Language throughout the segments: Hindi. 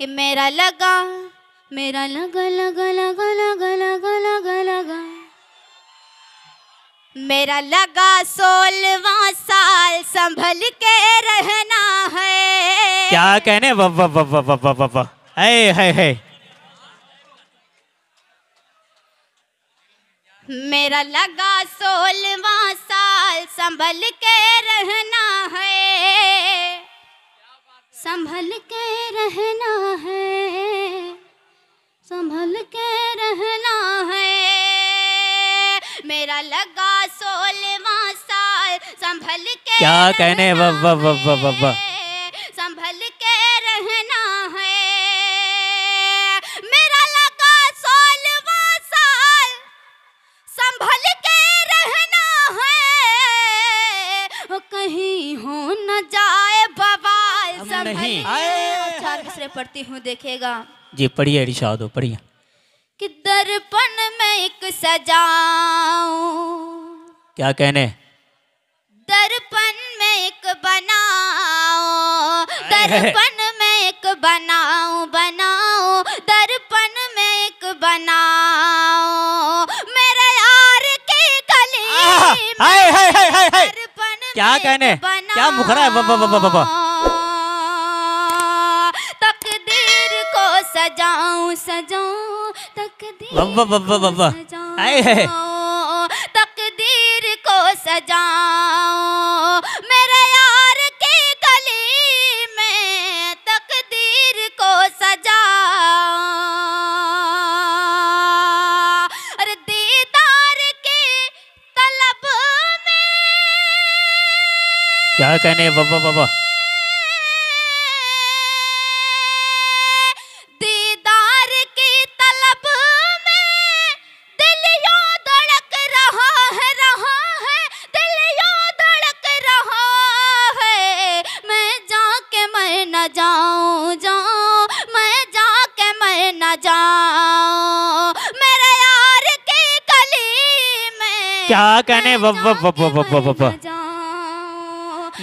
ये मेरा लगा मेरा लगा लगा लगा लगा लगा लगा लगा मेरा लगा सोलवा साल संभल के रहना है क्या कहने वाह वाह वाह वाह वाह वाह वाह है है है मेरा लगा सोलवा साल संभल के रहना है संभल के रहना है संभल के रहना है मेरा लगा सोलवा साल संभल के क्या कहने संभल के रहना है मेरा लगा सोलवा साल संभल के रहना है कहीं हो न जा नहीं चार पढ़ती हूँ देखेगा जी पढ़िए रिशाद हो पढ़िए कि दर्पण में एक सजाऊं क्या कहने दर्पण में एक बनाओ दर्पण में एक बनाओ बनाओ दर्पण में एक बनाओ मेरे यार के गली हाय हाय हाय हाय क्या कहने क्या मुखरा है बाबा बाबा बाबा आओ सजाओ तकदीर तकदीर को सजाओ मेरे यार की गली में तकदीर को सजाओ दीदार के तलब में क्या कहने बब्बा बब्बा क्या कहने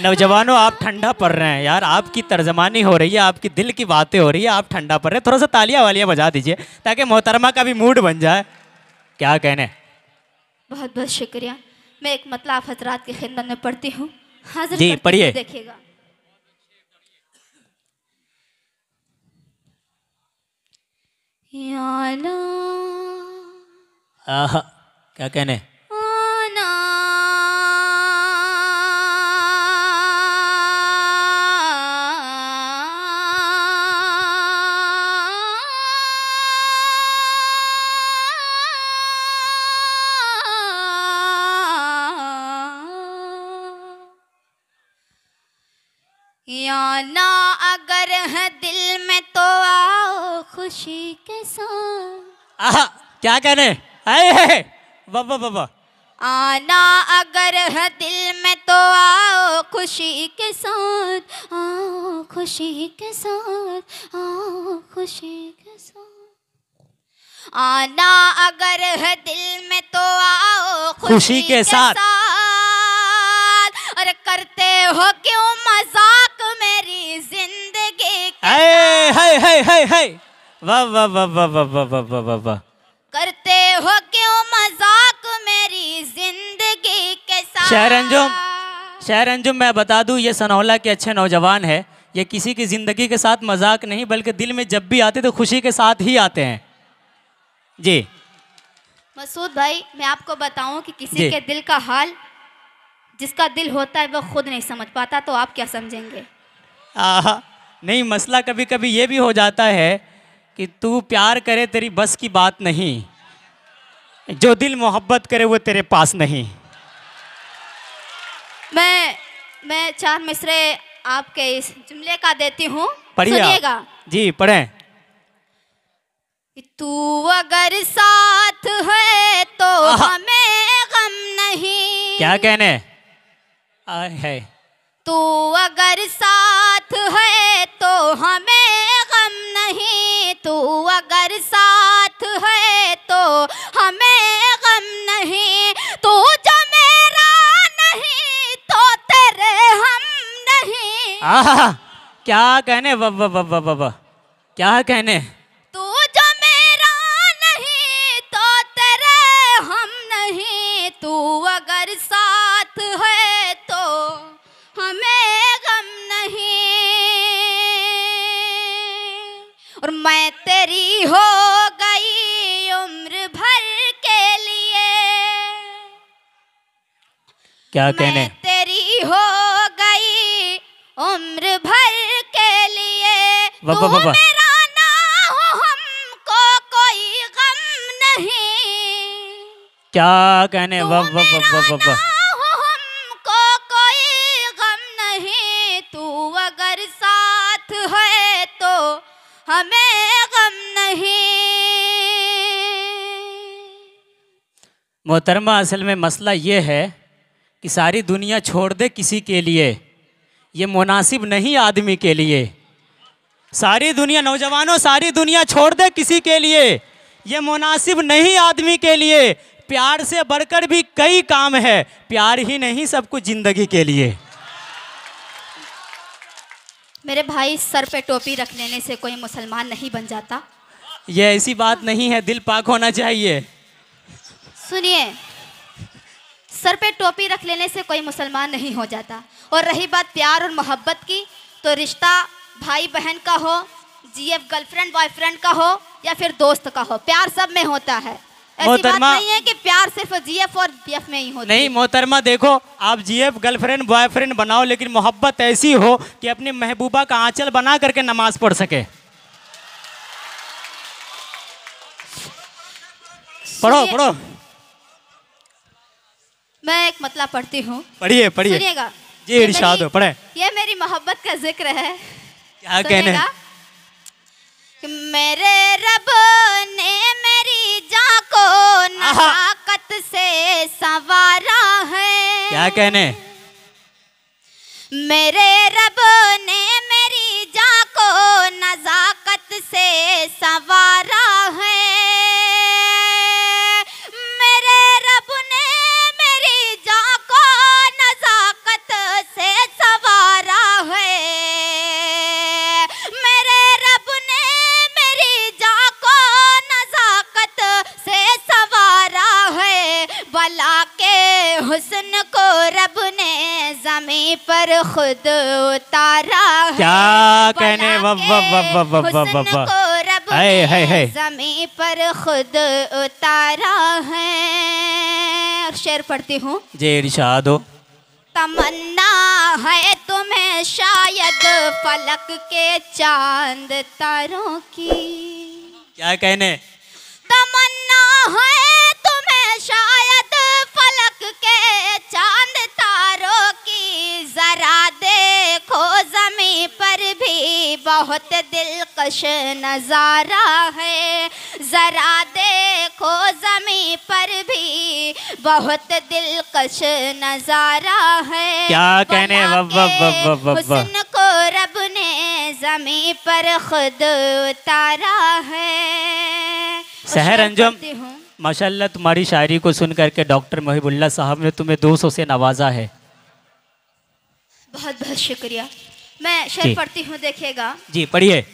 नौजवानों आप ठंडा पड़ रहे हैं यार आपकी हाँ। तर्जमानी हो रही है आपकी दिल की बातें हो रही है आप ठंडा पड़ रहे हैं थोड़ा सा तालियां वालियां बजा दीजिए ताकि मोहतरमा का भी मूड बन जाए क्या कहने बहुत बहुत शुक्रिया मैं एक मतलब हजरात की खिदमत में पढ़ती हूँ जी पढ़िए देखिएगा क्या कहने तमन्ना अगर है दिल में तो आओ खुशी के साथ आहा क्या कहने अरे बाबा बाबा आना अगर है दिल में तो आओ खुशी के साथ आओ खुशी के साथ आओ खुशी के साथ आना अगर है दिल में तो आओ खुशी, खुशी के, के साथ, साथ और करते हो करते हो क्यों मजाक मेरी जिंदगी के साथ शहरंजुम शहरंजुम मैं बता दूं ये सनौला के अच्छे नौजवान है ये किसी की ज़िंदगी के साथ मजाक नहीं बल्कि दिल में जब भी आते तो खुशी के साथ ही आते हैं जी मसूद भाई मैं आपको बताऊं कि किसी के दिल का हाल जिसका दिल होता है वह खुद नहीं समझ पाता तो आप क्या समझेंगे आहा नहीं मसला कभी कभी ये भी हो जाता है कि तू प्यार करे तेरी बस की बात नहीं जो दिल मोहब्बत करे वो तेरे पास नहीं मैं मैं चार मिसरे आपके इस जुमले का देती हूँ पढ़िएगा जी पढ़े तू अगर साथ है तो हमें गम नहीं क्या कहने है तू अगर साथ है तो हमें गम नहीं तू अगर साथ है तो हमें गम नहीं तू जो मेरा नहीं तो तेरे हम नहीं आहा क्या कहने वाह क्या कहने और मैं तेरी हो गई उम्र भर के लिए क्या कहने तेरी हो गई उम्र भर के लिए कोई गम नहीं क्या कहने वाह वाह वाह वाह वाह मोहतरमा असल में मसला ये है कि सारी दुनिया छोड़ दे किसी के लिए ये मुनासिब नहीं आदमी के लिए सारी दुनिया नौजवानों सारी दुनिया छोड़ दे किसी के लिए ये मुनासिब नहीं आदमी के लिए प्यार से बढ़कर भी कई काम है प्यार ही नहीं सब कुछ ज़िंदगी के लिए मेरे भाई सर पे टोपी रख लेने से कोई मुसलमान नहीं बन जाता यह ऐसी बात नहीं है दिल पाक होना चाहिए सुनिए सर पे टोपी रख लेने से कोई मुसलमान नहीं हो जाता और रही बात प्यार और मोहब्बत की तो रिश्ता भाई बहन का हो जीएफ गर्लफ्रेंड बॉयफ्रेंड का हो या फिर दोस्त का हो प्यार सब में होता है ऐसी बात नहीं है कि प्यार सिर्फ जीएफ और बीएफ में ही होता नहीं मोहतरमा देखो आप जीएफ गर्लफ्रेंड बॉयफ्रेंड बनाओ लेकिन मोहब्बत ऐसी हो कि अपनी महबूबा का आंचल बना करके नमाज पढ़ सके पढ़ो पढ़ो मैं एक मतला पढ़ती हूँ पढ़िए पढ़िए सुनिएगा जी इरशाद हो पढ़े ये मेरी मोहब्बत का जिक्र है क्या कहने कि मेरे रब ने मेरी जा को नाकत से सवारा है क्या कहने मेरे रब ने मेरी जा को नजाकत से सवार हुसन को रब ने जमी पर खुद उतारा क्या कहने को रब जमी पर खुद उतारा है शेर पढ़ती हूँ जे इरशाद हो तमन्ना है तुम्हें शायद फलक के चांद तारों की क्या कहने तमन्ना है बहुत दिलकश नज़ारा है ज़रा देखो जमी पर भी बहुत दिलकश नज़ारा है क्या कहने को रब ने जमी पर खुद उतारा है शहर अंजुम माशाल्लाह तुम्हारी शायरी को सुन करके डॉक्टर मोहिबुल्ला साहब ने तुम्हें 200 से नवाजा है बहुत बहुत शुक्रिया मैं शेर पढ़ती हूँ देखिएगा जी पढ़िए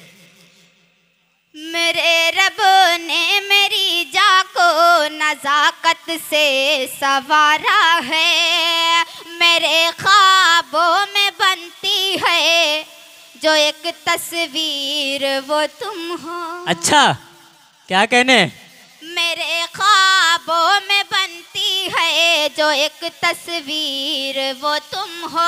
मेरे रब ने मेरी जा को नज़ाकत से सवारा है मेरे ख्वाबों में बनती है जो एक तस्वीर वो तुम हो अच्छा क्या कहने मेरे ख्वाबों में बनती है जो एक तस्वीर वो तुम हो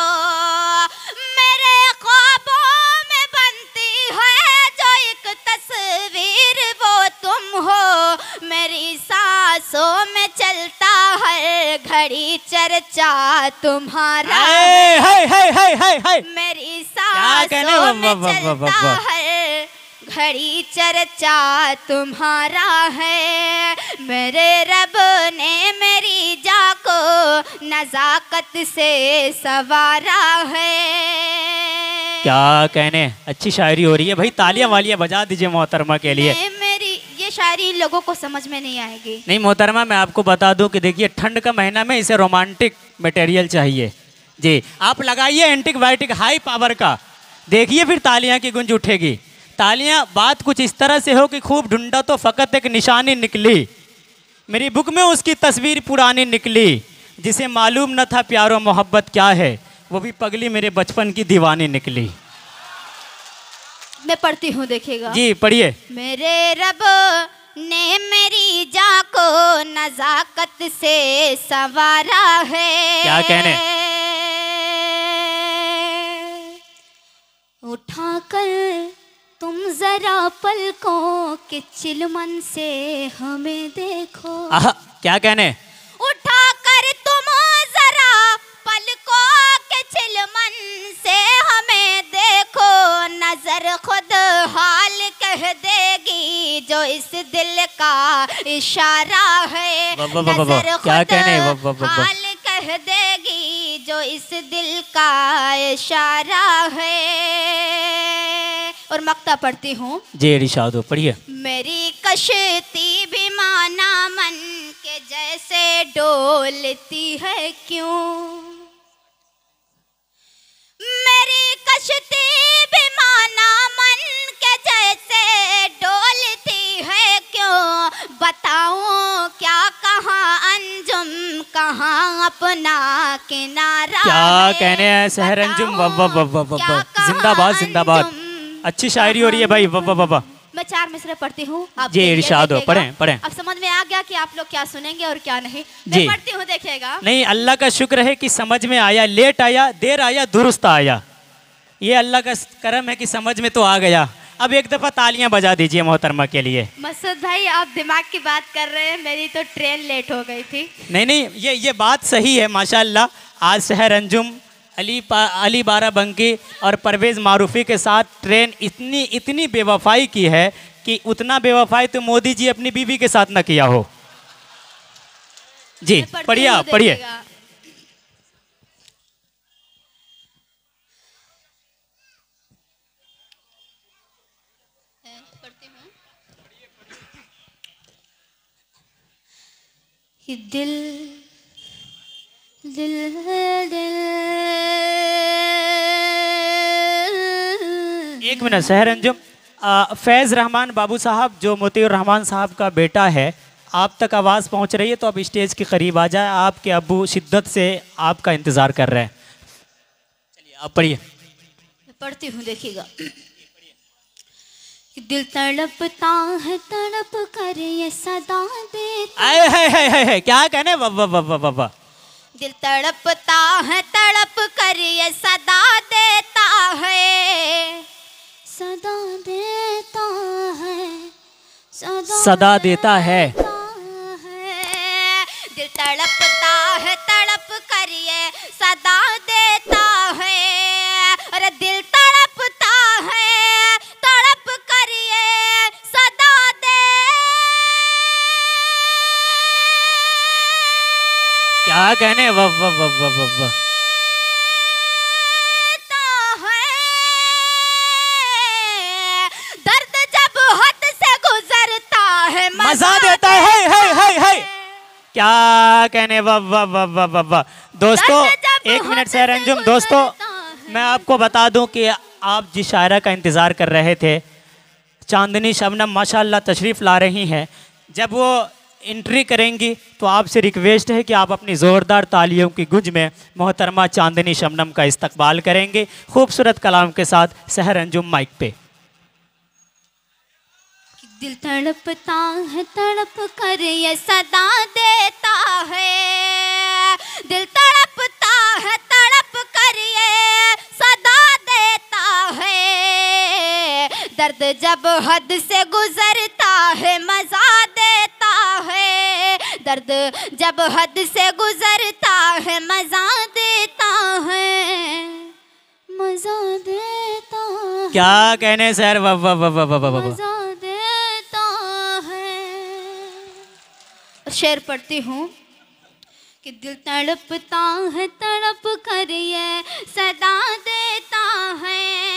मेरे ख्वाबों में बनती है जो एक तस्वीर वो तुम हो मेरी सांसों में चलता है घड़ी चर्चा तुम्हारा है, है, है, है, है, मेरी सांसों में चलता है भरी चर्चा तुम्हारा है मेरे रब ने मेरी जा को नज़ाकत से सवारा है क्या कहने अच्छी शायरी हो रही है भाई तालियां वालियां बजा दीजिए मोहतरमा के लिए मेरी ये शायरी लोगों को समझ में नहीं आएगी नहीं मोहतरमा मैं आपको बता दूं कि देखिए ठंड का महीना में इसे रोमांटिक मटेरियल चाहिए जी आप लगाइए एंटीबायोटिक हाई पावर का देखिए फिर तालियां की गुंज उठेगी तालियां बात कुछ इस तरह से हो कि खूब ढूंढा तो फ़कत एक निशानी निकली मेरी बुक में उसकी तस्वीर पुरानी निकली जिसे मालूम न था प्यारो मोहब्बत क्या है वो भी पगली मेरे बचपन की दीवानी निकली मैं पढ़ती हूँ देखिएगा जी पढ़िए मेरे रब ने मेरी जा को नजाकत से सवारा है क्या कहने उठा कर तुम जरा पलकों के चिलमन से हमें देखो आहा, क्या कहने उठा कर तुम जरा पलकों के चिलमन से हमें देखो नजर खुद हाल कह देगी जो इस दिल का इशारा है बा, बा, बा, नजर क्या कहने हाल कह देगी जो इस दिल का इशारा है और मक्ता पढ़ती हूँ जी रिशाद तो पढ़िए मेरी भी माना मन के जैसे डोलती है क्यों मेरी भी माना मन के जैसे डोलती है क्यों बताऊं क्या कहाँ अंजुम कहाँ अपना किनारा क्या कहने हैं सहरंजुम जिंदाबाद जिंदाबाद अच्छी शायरी हो रही है भाई वाह वाह वाह मैं चार मिसरे पढ़ती हूँ जी इर्शाद हो पढ़े पढ़े अब समझ में आ गया कि आप लोग क्या सुनेंगे और क्या नहीं मैं पढ़ती हूँ देखेगा नहीं अल्लाह का शुक्र है कि समझ में आया लेट आया देर आया दुरुस्त आया ये अल्लाह का करम है कि समझ में तो आ गया अब एक दफ़ा तालियां बजा दीजिए मोहतरमा के लिए मसूद भाई आप दिमाग की बात कर रहे हैं मेरी तो ट्रेन लेट हो गई थी नहीं नहीं ये ये बात सही है माशाल्लाह आज शहर अंजुम अली अली बंकी और परवेज़ मारूफी के साथ ट्रेन इतनी इतनी बेवफाई की है कि उतना बेवफाई तो मोदी जी अपनी बीवी के साथ ना किया हो जी पढ़िए पढ़िए दिल दिल दिल एक मिनट सहर अंजुम फैज़ रहमान बाबू साहब जो मोतीर रहमान साहब का बेटा है आप तक आवाज़ पहुंच रही है तो अब स्टेज के करीब आ जाए आपके अबू शिद्दत से आपका इंतज़ार कर रहे हैं चलिए आप पढ़िए पढ़ती हूँ देखिएगा दिल तड़पता है तड़प कर ये सदा दे है, क्या कहने वाह वाह वाह वाह वाह दिल तड़पता है तड़प कर ये सदा देता है सदा देता है सदा, सदा देता है दिल तड़पता है तड़प कर ये सदा कहने वाह वाह वाह वाह वाह वाह मजा देता है हे हे हे क्या कहने वाह वाह वाह वाह वाह वाह दोस्तों एक मिनट से रंजुम दोस्तों मैं आपको बता दूं कि आप जिस शायरा का इंतज़ार कर रहे थे चांदनी शबनम माशाल्लाह तशरीफ़ ला रही हैं जब वो एंट्री करेंगी तो आपसे रिक्वेस्ट है कि आप अपनी ज़ोरदार तालियों की गुंज में मोहतरमा चांदनी शमनम का इस्तकबाल करेंगे खूबसूरत कलाम के साथ सहर अंजुम माइक पे दिल तड़पता है तड़प कर ये सदा देता है दिल तड़पता है तड़प कर ये सदा देता है दर्द जब हद से गुजरता है मजा देता दर्द जब हद से गुजरता है मजा देता है मजा देता है क्या कहने सर वाह शेर पढ़ती हूँ कि दिल तड़पता है तड़प कर ये सदा देता है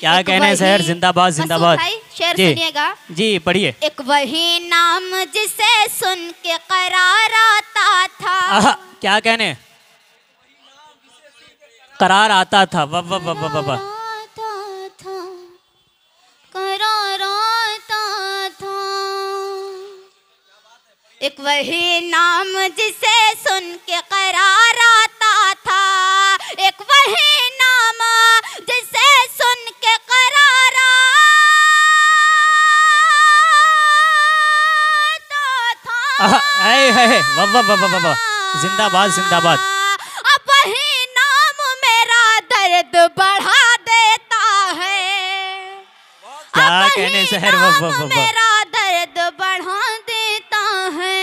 क्या कहना है सर जिंदाबाद जिंदाबाद सुनिएगा जी पढ़िए एक वही नाम जिसे सुन के करार आता था आहा, क्या कहने करार आता था वाह वाह वाह वाह एक वही नाम जिसे सुन के करार जिंदाबाद जिंदाबाद ही नाम मेरा दर्द बढ़ा देता है क्या कहने शहर मेरा दर्द बढ़ा देता है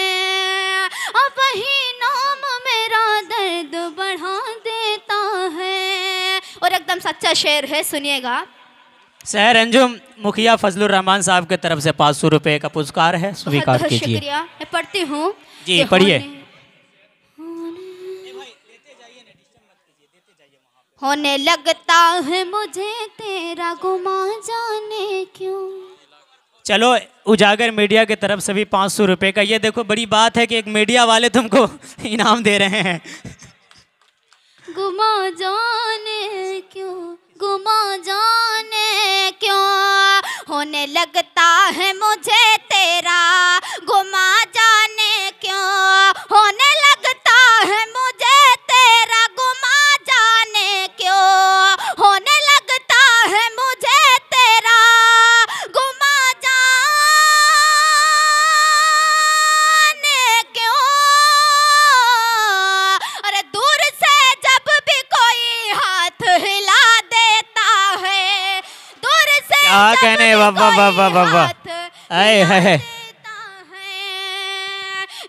ही नाम मेरा दर्द बढ़ा देता है और एकदम सच्चा शेर है सुनिएगा सर अंजुम मुखिया फजलुर रहमान साहब के तरफ से पाँच सौ रुपये का पुरस्कार है स्वीकार कीजिए मैं पढ़ती हूँ जी पढ़िए होने लगता है मुझे तेरा गुमा जाने क्यों चलो उजागर मीडिया की तरफ से भी पाँच सौ रुपये का ये देखो बड़ी बात है कि एक मीडिया वाले तुमको इनाम दे रहे हैं गुमा जाने क्यों गुमा जाने क्यों होने लगता है मुझे तेरा घुमा जाने क्यों होने लगता है मुझे आ हाँ, कहने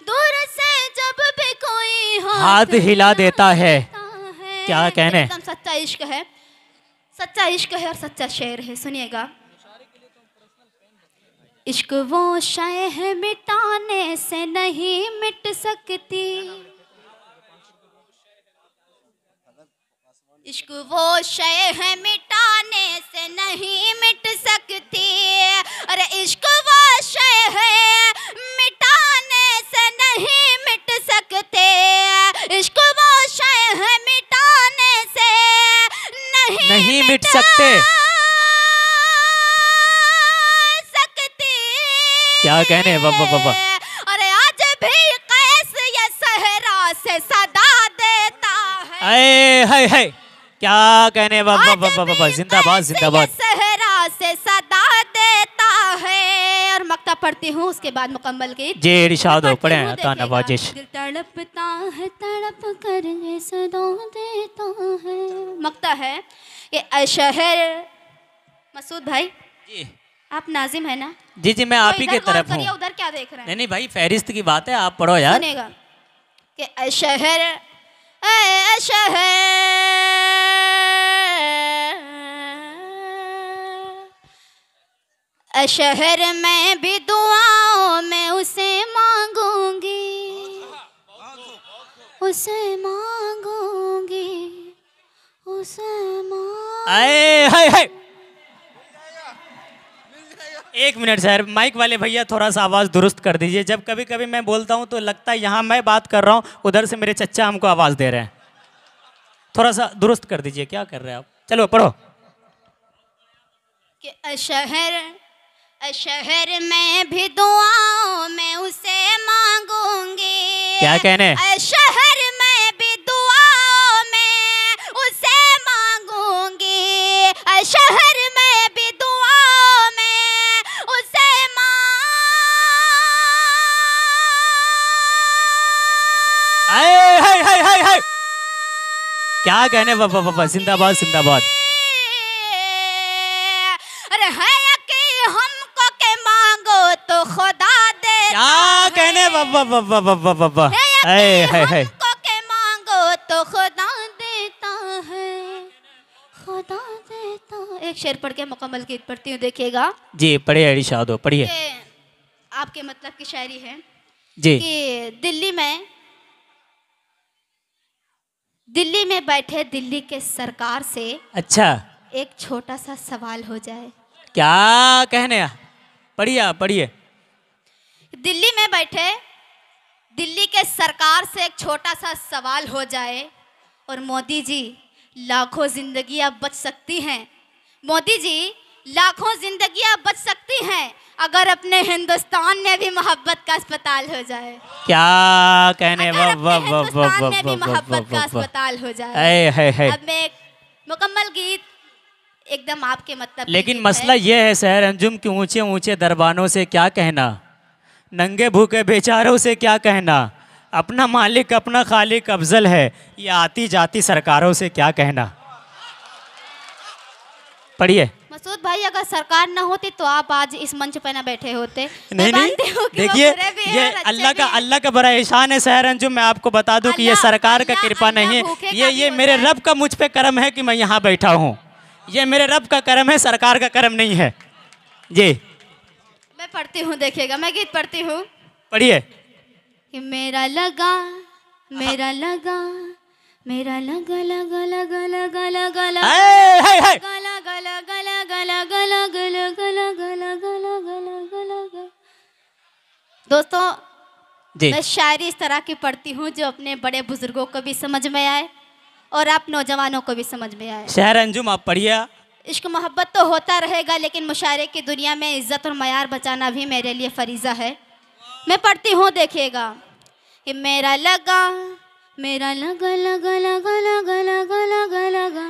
दूर से जब भी कोई हाथ हिला देता है क्या कहने एकदम सच्चा इश्क है सच्चा इश्क है और सच्चा शेर है सुनिएगा इश्क वो शय है मिटाने से नहीं मिट सकती इश्क वो शय है मिटाने से नहीं मिट सकती अरे इश्क वो शय है मिटाने से नहीं मिट सकते इश्क वो शय है मिटाने से नहीं, नहीं मिट, मिट सकते सकती क्या कहने बाबा बाबा अरे आज भी कैसे ये सहरा से सदा देता है हाय हाय हाय क्या कहने जिंदाबाद जिंदाबाद सहरा से सदा देता है और मक्ता पढ़ती हूँ उसके बाद मुकम्मल के जे इरशाद पढ़े नवाजिश तड़पता है तड़प कर देता है मक्ता है ये शहर मसूद भाई जी आप नाजिम है ना जी जी मैं तो आप ही के तरफ हूँ उधर क्या देख रहे हैं नहीं नहीं भाई फहरिस्त की बात है आप पढ़ो यार सुनेगा कि अशहर शहर अशहर में भी दुआओं में उसे मांगूंगी उसे मांगूंगी उसे मांग हाय हाय एक मिनट सर माइक वाले भैया थोड़ा सा आवाज़ दुरुस्त कर दीजिए जब कभी कभी मैं बोलता हूँ तो लगता है यहाँ मैं बात कर रहा हूँ उधर से मेरे चच्चा हमको आवाज़ दे रहे हैं थोड़ा सा दुरुस्त कर दीजिए क्या कर रहे हैं आप चलो पढ़ो शहर शहर में भी दुआओं में उसे मांगूंगी क्या कहने शहर में भी दुआओं में उसे मांगूंगी शहर में भी दुआओं में उसे मांग हाय हाय हाय हाय क्या कहने जिंदाबाद जिंदाबाद वाह वाह वाह वाह वाह वाह वाह मांगो तो खुदा देता है खुदा देता एक शेर पढ़ के मुकम्मल गीत पढ़ती हूँ देखिएगा जी पढ़िए इरशाद हो पढ़िए आपके मतलब की शायरी है जी कि दिल्ली में दिल्ली में बैठे दिल्ली के सरकार से अच्छा एक छोटा सा सवाल हो जाए क्या कहने पढ़िए पढ़िए दिल्ली में बैठे दिल्ली के सरकार से एक छोटा सा सवाल हो जाए और मोदी जी लाखों जिंदगियां बच सकती हैं मोदी जी लाखों जिंदगियां बच सकती हैं अगर अपने हिंदुस्तान में भी मोहब्बत का अस्पताल हो जाए क्या कहने मोहब्बत का अस्पताल हो जाए है, है, अब मैं मुकम्मल गीत एकदम आपके मतलब लेकिन मसला यह है शहर अंजुम के ऊंचे ऊंचे दरबानों से क्या कहना नंगे भूखे बेचारों से क्या कहना अपना मालिक अपना खालिक अफजल है ये आती जाती सरकारों से क्या कहना पढ़िए मसूद भाई अगर सरकार ना होती तो आप आज इस मंच पर ना बैठे होते नहीं नहीं देखिए ये अल्लाह का अल्लाह का बड़ा एहसान है सहर अंजुम मैं आपको बता दूं कि ये सरकार का कृपा नहीं है ये ये मेरे रब का मुझ पे कर्म है कि मैं यहाँ बैठा हूँ ये मेरे रब का कर्म है सरकार का कर्म नहीं है जी पढ़ती हूँ देखिएगा मैं गीत पढ़ती हूँ पढ़िए मेरा लगा मेरा लगा मेरा लगा लगा लगा लगा लगा दोस्तों मैं शायरी इस तरह की पढ़ती हूँ जो अपने बड़े बुजुर्गों को भी समझ में आए और आप नौजवानों को भी समझ में आए शहर अंजुम आप पढ़िए इश्क मोहब्बत तो होता रहेगा लेकिन मुशायरे की दुनिया में इज़्ज़त और मैार बचाना भी मेरे लिए फरीज़ा है मैं पढ़ती हूँ देखिएगा कि मेरा लगा मेरा लगा लगा लगा लगा लगा लगा लगा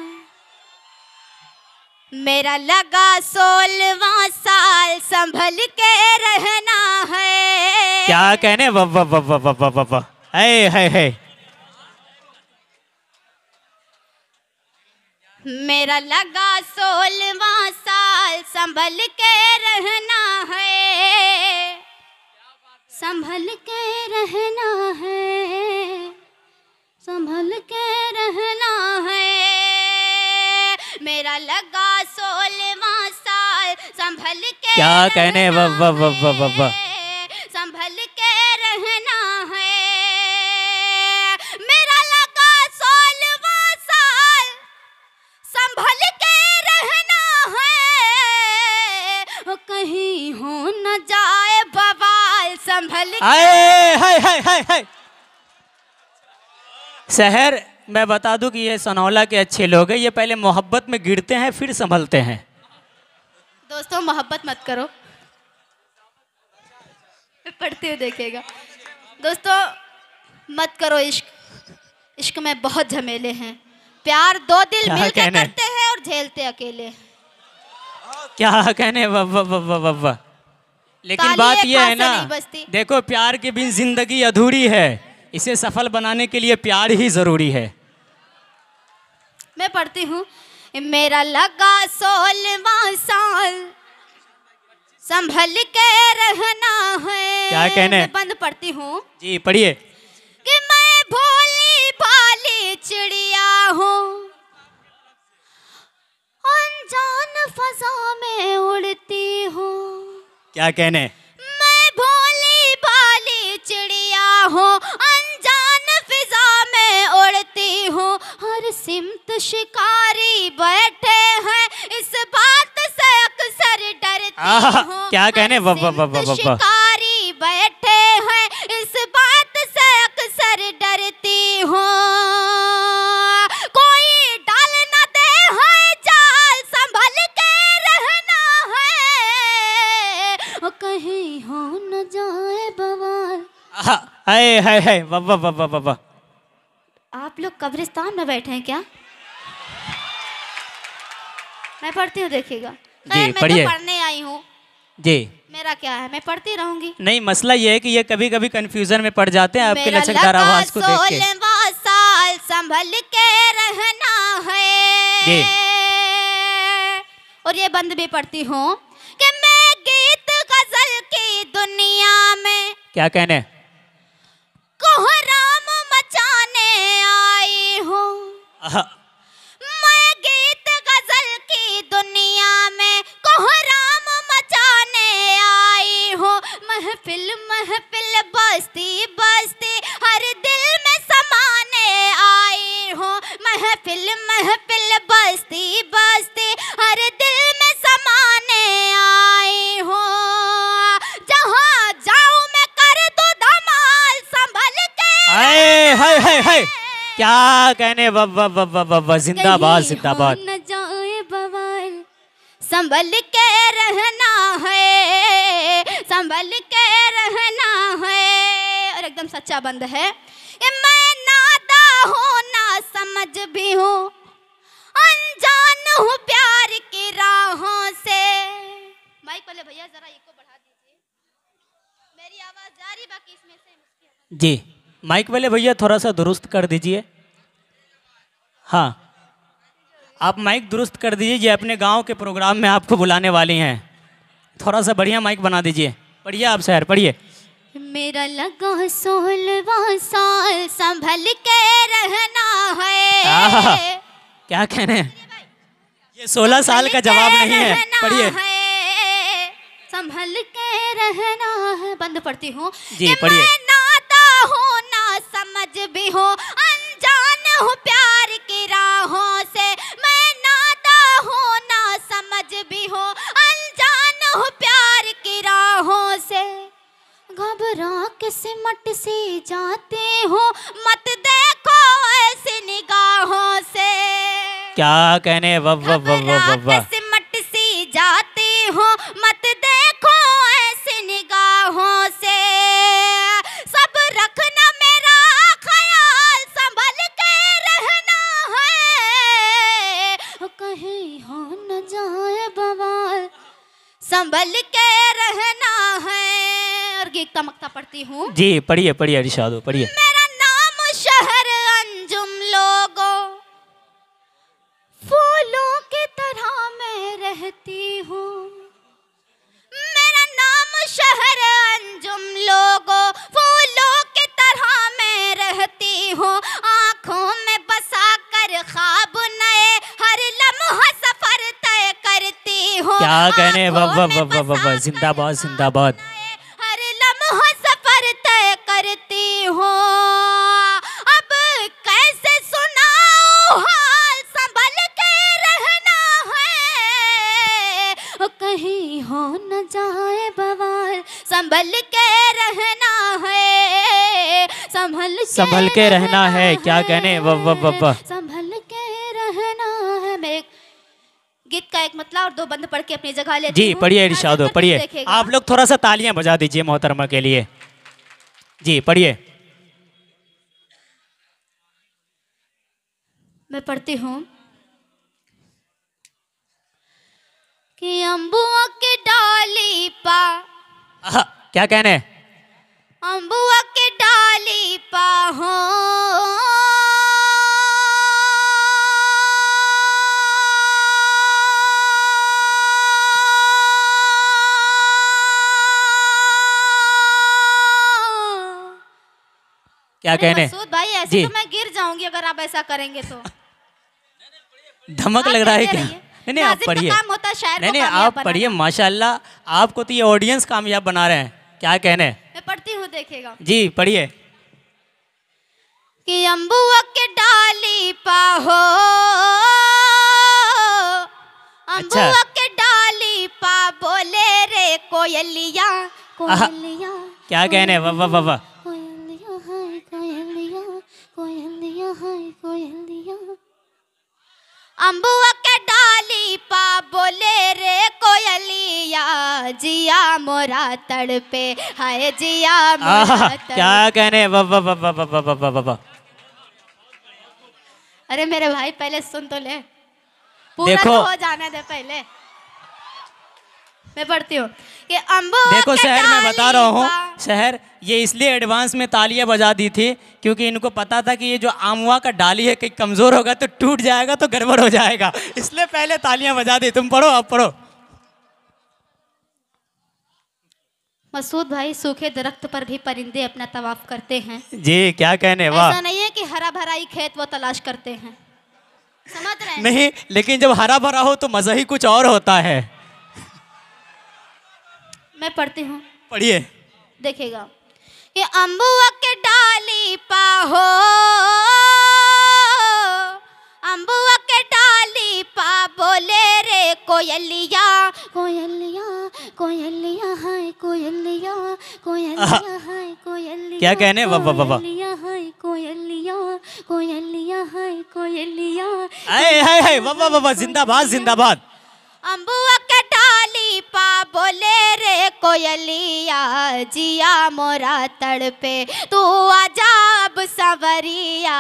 मेरा लगा सोलवा साल संभल के रहना है क्या कहने वाह वाह वाह वाह वाह वाह वाह है है है मेरा लगा सोलवा साल संभल के रहना है संभल के रहना है संभल के रहना है मेरा लगा सोलवा साल संभल के क्या कहने वाह वाह वाह वाह वाह कहीं हो न जाए बवाल संभल हाय हाय हाय हाय हाय शहर मैं बता दूं कि ये सनौला के अच्छे लोग हैं ये पहले मोहब्बत में गिरते हैं फिर संभलते हैं दोस्तों मोहब्बत मत करो पढ़ते हुए देखेगा दोस्तों मत करो इश्क इश्क में बहुत झमेले हैं प्यार दो दिल मिलकर करते हैं और झेलते अकेले हैं क्या कहने वब्बा लेकिन बात यह है ना देखो प्यार के बिन जिंदगी अधूरी है इसे सफल बनाने के लिए प्यार ही जरूरी है मैं पढ़ती हूँ मेरा लगा सोलवा साल संभल के रहना है क्या कहने मैं बंद पढ़ती हूँ जी पढ़िए कि मैं भोली भाली चिड़िया हूँ जान फजा में उड़ती हूँ क्या कहने मैं भोली भाली चिड़िया हूँ अनजान फिजा में उड़ती हूँ हर सिमत शिकारी बैठे हैं इस बात से अक्सर डरती हूँ क्या कहने शिकारी बैठे हैं इस बात से अक्सर डरती हूँ हाय हाय हाय वाह वाह वाह वाह वाह आप लोग कब्रिस्तान में बैठे हैं क्या मैं पढ़ती हूँ देखिएगा मैं तो पढ़ने आई हूँ जी मेरा क्या है मैं पढ़ती रहूंगी नहीं मसला ये है कि ये कभी कभी कंफ्यूजन में पड़ जाते हैं आपके लचकदार आवाज को देख के साल संभल के रहना है जी और ये बंद भी पढ़ती हूँ कि मैं गीत गजल की दुनिया में क्या कहने कोहराम मचाने आई हूँ मैं गीत गजल की दुनिया में कोहराम मचाने आई हूँ महफिल महफिल बस्ती बस्ती हर दिल में समाने आई हूँ महफिल महफिल बस्ती बस्ती हाय हाय हाय हाय क्या कहने जिंदाबाद जिंदाबाद न जाए बवाल संभल के रहना है संभल के रहना है और एकदम सच्चा बंद है मैं नादा हूँ ना समझ भी हूँ अनजान हूँ प्यार की राहों से माइक वाले भैया जरा एक को बढ़ा दीजिए मेरी आवाज जारी बाकी इसमें से जी माइक वाले भैया थोड़ा सा दुरुस्त कर दीजिए हाँ आप माइक दुरुस्त कर दीजिए ये अपने गांव के प्रोग्राम में आपको बुलाने वाली हैं थोड़ा सा बढ़िया माइक बना दीजिए पढ़िए आप शहर पढ़िए मेरा लगा सोल साल संभल के रहना है क्या कहने ये सोलह साल का जवाब नहीं है पढ़िए संभल के रहना है बंद पढ़ती हूँ जी पढ़िए नाता हूँ आज भी हूँ अनजान हूँ प्यार की राहों से मैं नादा हूँ ना समझ भी हूँ अनजान हूँ प्यार की राहों से घबरा के सिमट से जाते हो मत देखो ऐसी निगाहों से क्या कहने वब वब वब वब वब मकता पढ़ती हूँ जी पढ़िए पढ़िए रिशादो पढ़िए मेरा नाम शहर अंजुम लोगो फूलों की तरह मैं रहती हूँ मेरा नाम शहर अंजुम लोगो फूलों की तरह मैं रहती हूँ आँखों में बसा कर ख्वाब नए हर लम्हा सफर तय करती हूँ क्या कहने जिंदाबाद जिंदाबाद न जाए बवाल संभल के रहना है संभल संभल के रहना है क्या कहने संभल के रहना है मेरे गीत का एक मतलब और दो बंद पढ़ के अपनी जगह ले जी पढ़िए इरशाद पढ़िए आप लोग थोड़ा सा तालियां बजा दीजिए मोहतरमा के लिए जी पढ़िए मैं पढ़ती हूँ कि अम्बू क्या कहने अम्बुआ के डाली पाहो क्या कहने भाई ऐसे तो मैं गिर जाऊंगी अगर आप ऐसा करेंगे तो धमक लग रहा है क्या नहीं नहीं आप पढ़िए नहीं नहीं आप पढ़िए माशाल्लाह आपको तो ये ऑडियंस कामयाब बना रहे हैं क्या कहने मैं पढ़ती हूँ देखेगा जी पढ़िए कि अम्बुआ के डाली पाहो अम्बुआ अच्छा। के डाली पा बोले रे कोयलिया कोयलिया क्या कहने वाह वाह वाह कोयलिया हाय कोयलिया कोयलिया हाय कोयलिया अम्बुआ के डाली पा बोले रे कोयलिया जिया मोरा तड़पे हाय जिया क्या कहने अरे मेरे भाई पहले सुन तो ले पूरा तो हो जाने दे पहले मैं पढ़ती हूँ ये अम्बो देखो शहर मैं बता रहा हूँ शहर ये इसलिए एडवांस में तालियां बजा दी थी क्योंकि इनको पता था कि ये जो आमवा का डाली है कहीं कमज़ोर होगा तो टूट जाएगा तो गड़बड़ हो जाएगा इसलिए पहले तालियां बजा दी तुम पढ़ो अब पढ़ो मसूद भाई सूखे दरख्त पर भी परिंदे अपना तवाफ करते हैं जी क्या कहने वाह ऐसा नहीं है कि हरा भरा ही खेत वो तलाश करते हैं समझ रहे हैं नहीं लेकिन जब हरा भरा हो तो मज़ा ही कुछ और होता है मैं पढ़ती हूँ पढ़िए देखेगा कि अम्बुआ के डाली पाहो अम्बुआ के डाली पा बोले रे कोयलिया कोयलिया कोयलिया हाय कोयलिया कोयलिया हाय कोयलिया क्या कहने वाह कोयलिया कोयलिया हाय कोयलिया हाय हाय हाय वाह वाह वाह जिंदाबाद जिंदाबाद अम्बुआ के डाली पा बोले रे कोयलिया जिया मोरा तड़पे पे तू अजाब सवरिया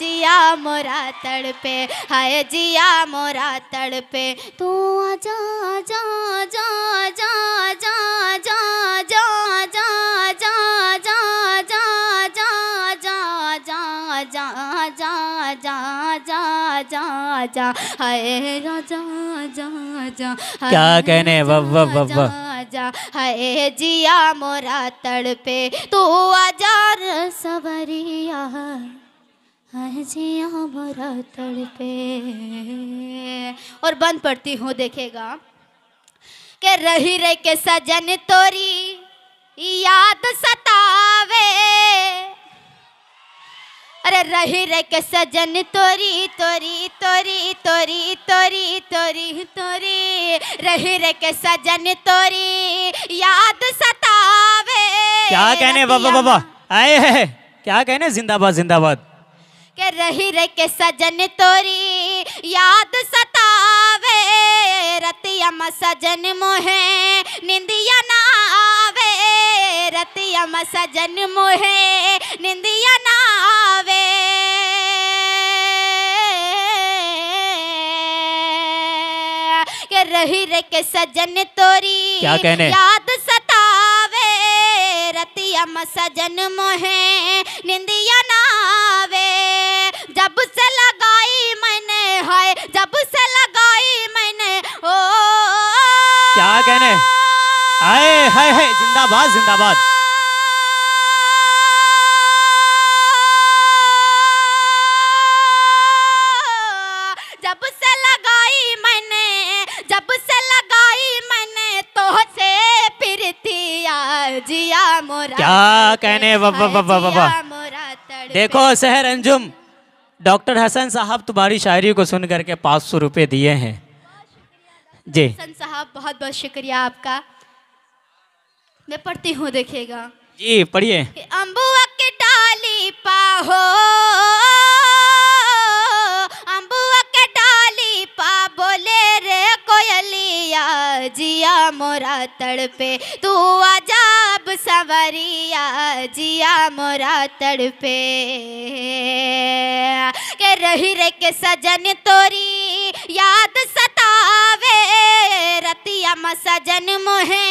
जिया मोरा तड़पे पे हाय जिया मोरा तड़ पे तू आजा जा जा जा जा हाय राजा जा जा क्या कहने वा वा जा हाय जिया मोरा तड़पे तू आजा सवरिया हाय जिया मोरा तड़पे और बंद पड़ती हूँ देखेगा के रही रे के सजन तोरी याद सतावे अरे रही रे के सजन तोरी तोरी तोरी तोरी तोरी तोरी तोरी रही रे के सजन तोरी याद सतावे क्या कहने बाबा बाबा आए है क्या कहने जिंदाबाद जिंदाबाद के रही रे के सजन तोरी याद सतावे रतियम सजन मोहे निंदिया नावे रतियम सजन मोहे निंदिया ना रही रे के सजन तोरी क्या कहने याद सतावे रतिया सजन मोहे निंदिया नावे जब से लगाई मैंने हाय जब से लगाई मैंने ओ क्या कहने आए हाय हाय जिंदाबाद जिंदाबाद देखो शहर अंजुम डॉक्टर हसन साहब तुम्हारी शायरी को सुन करके पाँच सौ रुपये दिए हैं जी हसन साहब बहुत बहुत शुक्रिया आपका मैं पढ़ती हूँ देखिएगा जी पढ़िए अम्बुआ के डाली पाहो अम्बुआ के डाली पा बोले रे कोयलिया जिया मोरा तड़पे तू आजा सब संवरिया जिया मोरा तड़पे के रही रे के सजन तोरी याद सतावे रतिया म सजन मोहे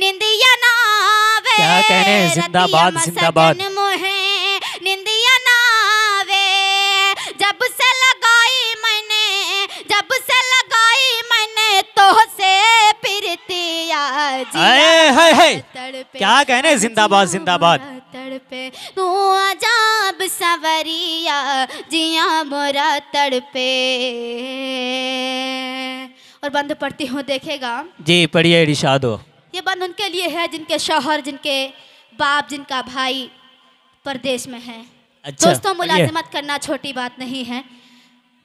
निंदिया नावे क्या कहने जिंदाबाद जिंदाबाद मोहे क्या कहने जिंदाबाद जिंदाबाद तड़पे तू अजाब सवरिया जिया मोरा तड़पे और बंद पढ़ती हूँ देखेगा जी पढ़िए इरशाद हो ये बंद उनके लिए है जिनके शोहर जिनके बाप जिनका भाई परदेश में है अच्छा, दोस्तों मुलाजमत करना छोटी बात नहीं है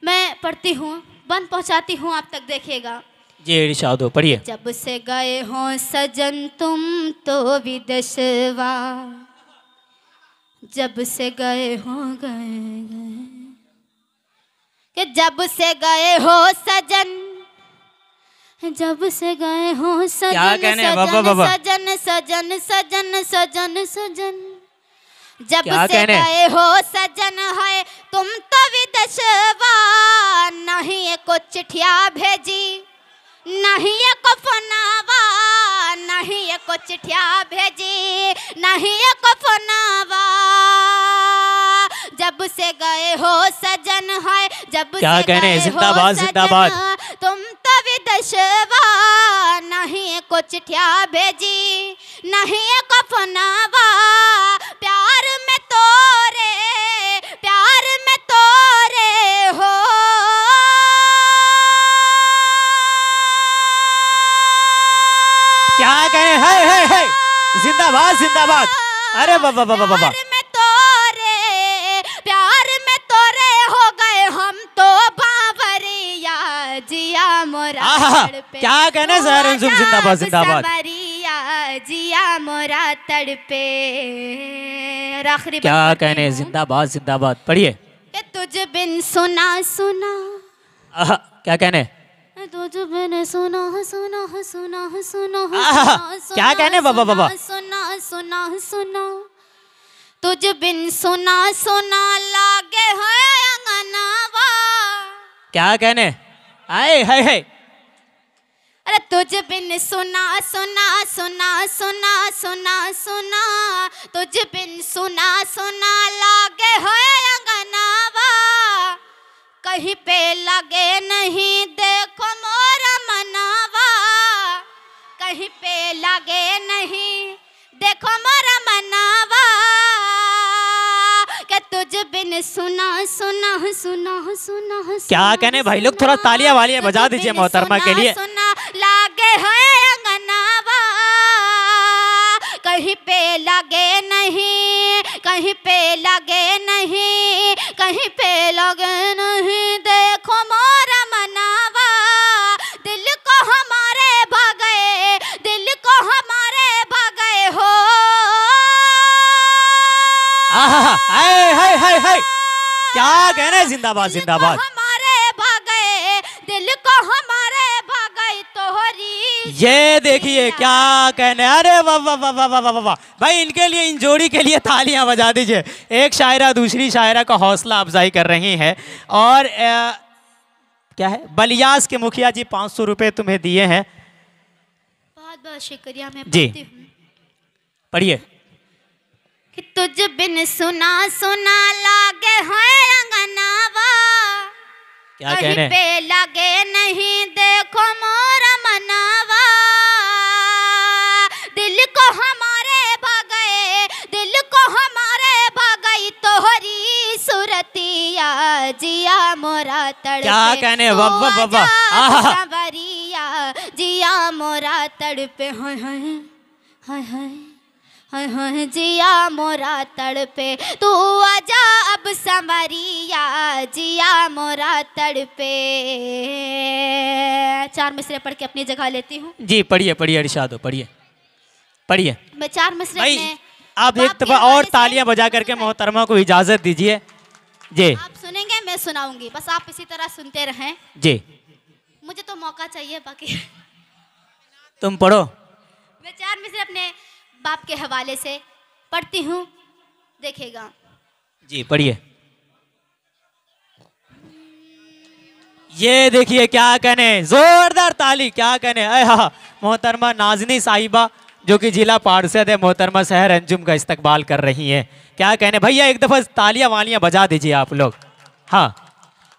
मैं पढ़ती हूँ बंद पहुँचाती हूँ आप तक देखेगा जी इरशाद पढ़िए जब से गए हो सजन तुम तो विदशवा जब से गए हो गए गए कि जब से गए हो सजन जब से गए हो सजन सजन, बाबा बाबा। सजन सजन सजन सजन सजन जब से गए हो सजन है तुम तो विदशवा नहीं कुछ चिठिया भेजी नहीं एक फोनावा नहीं एक चिठिया भेजी नहीं एक फोनावा जब से गए हो सजन है जब क्या से गए जिंदाबाद जिंदाबाद तुम तो विदेशवा नहीं एक चिठिया भेजी नहीं एक फोनावा जिंदाबाद जिंदाबाद अरे बाबा बाबा बाबा क्या कहने सर जिंदाबाद जिंदाबाद जिया मोरा तड़पे क्या कहने जिंदाबाद जिंदाबाद पढ़िए तुझ बिन सुना सुना क्या कहने तो जब सुना सुना सुना सुना क्या कहने बाबा बाबा सुना सुना सुना तुझ तो बिन सुना सुना लागे अंगनावा क्या कहने आए हाय हाय अरे तुझ तो बिन सुना सुना सुना सुना सुना सुना तुझ तो बिन सुना सुना लागे है अंगनावा कहीं पे लगे नहीं देखो मोरा मनावा कहीं पे लगे नहीं देखो मोरा मनावा के तुझ बिन सुना सुना सुना सुना क्या कहने भाई लोग थोड़ा तालियां वालियां बजा दीजिए मोहतरमा के लिए सुना लागे है अंगनावा कहीं पे लगे नहीं कहीं पे लगे नहीं कहीं पे लगे क्या कहना जिंदाबाद जिंदाबाद हमारे भागे दिल को हमारे भागे तोहरी ये देखिए क्या कहने अरे वाह वाह वाह वाह वाह वाह भाई इनके लिए इन जोड़ी के लिए तालियां बजा दीजिए एक शायरा दूसरी शायरा का हौसला अफजाई कर रही है और ए, क्या है बलियास के मुखिया जी पाँच सौ रुपये तुम्हें दिए हैं बहुत बहुत शुक्रिया मैं जी पढ़िए तुझ बिन सुना सुना लागे है अंगनावा क्या कहने पे लागे नहीं देखो मोरा मनावा दिल को हमारे भगए दिल को हमारे भगई तोहरी सुरतिया जिया मोरा तड़पे क्या कहने बाबा तो आहा जिया मोरा तड़पे हाय हाय हाय हाय हाँ हाँ जिया मोरा तड़पे तू आजा अब समरिया जिया मोरा तड़पे चार मिसरे पढ़ के अपनी जगह लेती हूँ जी पढ़िए पढ़िए अरिशादो पढ़िए पढ़िए मैं चार मिसरे में आप एक दफा और तालियां बजा करके मोहतरमा को इजाजत दीजिए जी आप सुनेंगे मैं सुनाऊंगी बस आप इसी तरह सुनते रहें जी मुझे तो मौका चाहिए बाकी तुम पढ़ो मैं चार मिसरे अपने बाप के हवाले से पढ़ती हूँ देखेगा जी पढ़िए ये देखिए क्या कहने जोरदार ताली क्या कहने अरे हाँ मोहतरमा नाजनी साहिबा जो कि जिला पार्षद है मोहतरमा शहर अंजुम का इस्तकबाल कर रही हैं क्या कहने भैया एक दफ़ा तालियां वालियां बजा दीजिए आप लोग हाँ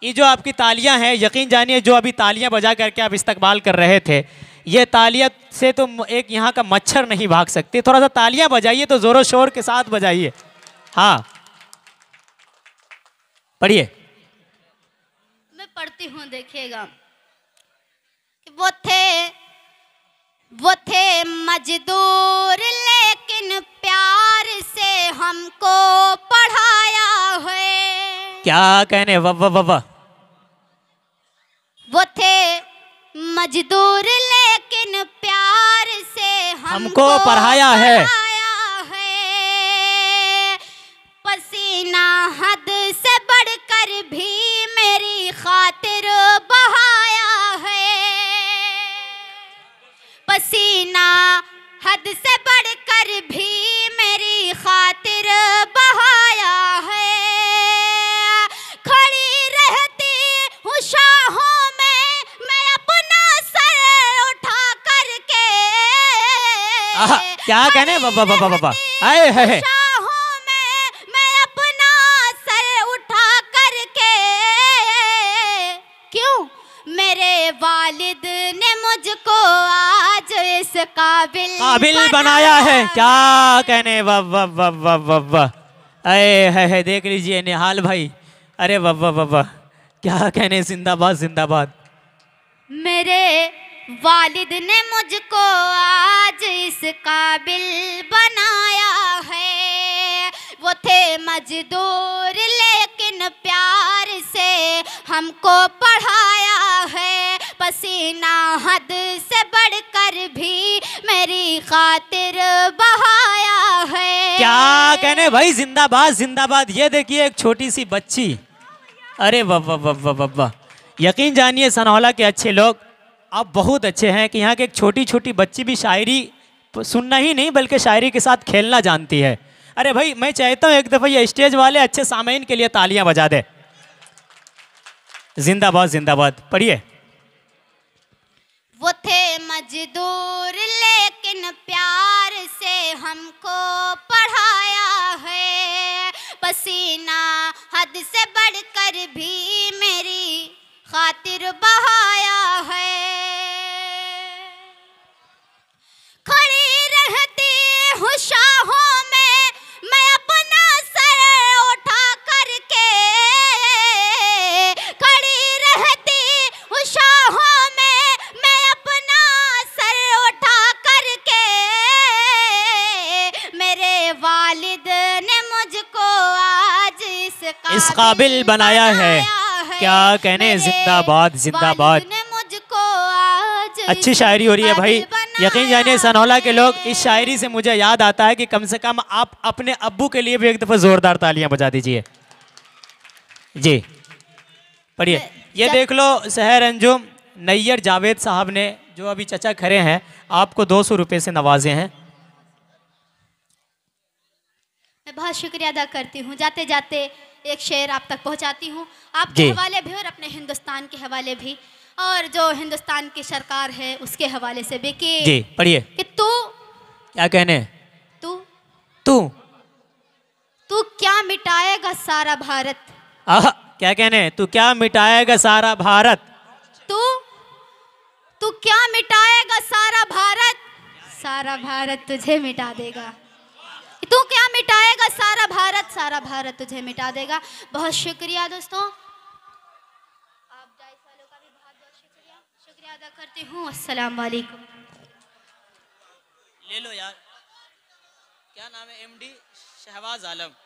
ये जो आपकी तालियां हैं यकीन जानिए जो अभी तालियां बजा करके आप इस्तकबाल कर रहे थे ये तालियां से तो एक यहाँ का मच्छर नहीं भाग सकते थोड़ा सा तालियां बजाइए तो ज़ोरों शोर के साथ बजाइए हाँ पढ़िए मैं पढ़ती हूँ देखिएगा वो थे वो थे मजदूर लेकिन प्यार से हमको पढ़ाया है क्या कहने वब वो थे मजदूर हमको पढ़ाया है क्या कहने आए है वालिद ने मुझको आज इस काबिल काबिल बनाया, बनाया है क्या कहने वाह वाह वाह वाह वाह वाह अरे है, है देख लीजिए निहाल भाई अरे वाह वाह वाह वाह क्या कहने जिंदाबाद जिंदाबाद मेरे वालिद ने मुझको आज इस काबिल बनाया है वो थे मजदूर लेकिन प्यार से हमको पढ़ाया है पसीना हद से बढ़कर भी मेरी खातिर बहाया है क्या कहने भाई जिंदाबाद जिंदाबाद ये देखिए एक छोटी सी बच्ची अरे वाह वाह वाह वाह वाह यकीन जानिए सनौला के अच्छे लोग आप बहुत अच्छे हैं कि यहाँ के एक छोटी छोटी बच्ची भी शायरी सुनना ही नहीं बल्कि शायरी के साथ खेलना जानती है अरे भाई मैं चाहता हूँ एक दफ़ा ये स्टेज वाले अच्छे सामयन के लिए तालियां बजा दे जिंदाबाद जिंदाबाद पढ़िए वो थे मजदूर लेकिन प्यार से हमको पढ़ाया है पसीना हद से बढ़कर भी मेरी खातिर बहाया है खड़ी रहती हुशाहों में मैं अपना सर उठा करके खड़ी रहती हुशाहों में मैं अपना सर उठा करके मेरे वालिद ने मुझको आज इस, इस काबिल बनाया है क्या कहने जिंदाबाद जिंदाबाद अच्छी शायरी हो रही है भाई यकीन जानिए सनौला के लोग इस शायरी से मुझे याद आता है कि कम से कम आप अपने अबू के लिए भी एक दफ़ा ज़ोरदार तालियां बजा दीजिए जी पढ़िए ये देख लो सहर अंजुम नैयर जावेद साहब ने जो अभी चचा खड़े हैं आपको दो सौ रुपये से नवाजे हैं मैं बहुत शुक्रिया अदा करती हूँ जाते जाते एक शेर आप तक पहुंचाती हूँ आपके हवाले भी और अपने हिंदुस्तान के हवाले भी और जो हिंदुस्तान की सरकार है उसके हवाले से भी की पढ़िए कि तू क्या कहने तू तू तू क्या मिटाएगा सारा भारत आ, क्या कहने तू क्या मिटाएगा सारा भारत तू तू क्या मिटाएगा सारा भारत सारा भारत तुझे मिटा देगा तू क्या मिटाएगा सारा भारत सारा भारत तुझे मिटा देगा बहुत शुक्रिया दोस्तों आप ढाई सालों का भी बहुत बहुत शुक्रिया शुक्रिया अदा करती हूँ अस्सलाम वालेकुम ले लो यार क्या नाम है एमडी शहबाज आलम